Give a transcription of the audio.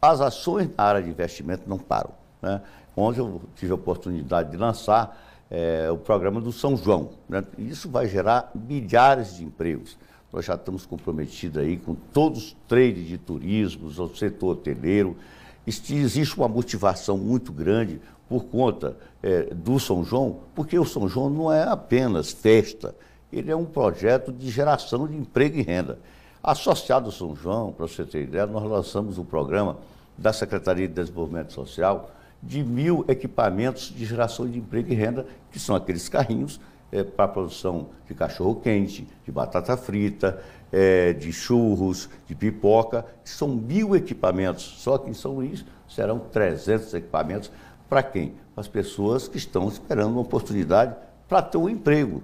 As ações na área de investimento não param. Né? Ontem eu tive a oportunidade de lançar é, o programa do São João. Né? Isso vai gerar milhares de empregos. Nós já estamos comprometidos aí com todos os trades de turismo, o setor hoteleiro. Existe uma motivação muito grande por conta é, do São João, porque o São João não é apenas festa, ele é um projeto de geração de emprego e renda. Associado São João, para você ter ideia, nós lançamos um programa da Secretaria de Desenvolvimento Social de mil equipamentos de geração de emprego e renda, que são aqueles carrinhos é, eh, para a produção de cachorro-quente, de batata frita, é, de churros, de pipoca, que são mil equipamentos. Só que em São Luís serão 300 equipamentos. Para quem? Para as pessoas que estão esperando uma oportunidade para ter um emprego.